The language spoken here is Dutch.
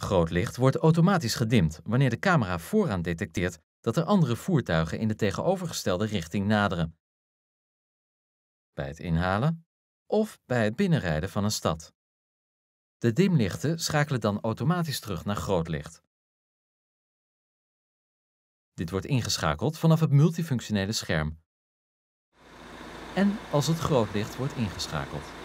Grootlicht wordt automatisch gedimd wanneer de camera vooraan detecteert dat er andere voertuigen in de tegenovergestelde richting naderen. Bij het inhalen of bij het binnenrijden van een stad. De dimlichten schakelen dan automatisch terug naar grootlicht. Dit wordt ingeschakeld vanaf het multifunctionele scherm. En als het grootlicht wordt ingeschakeld.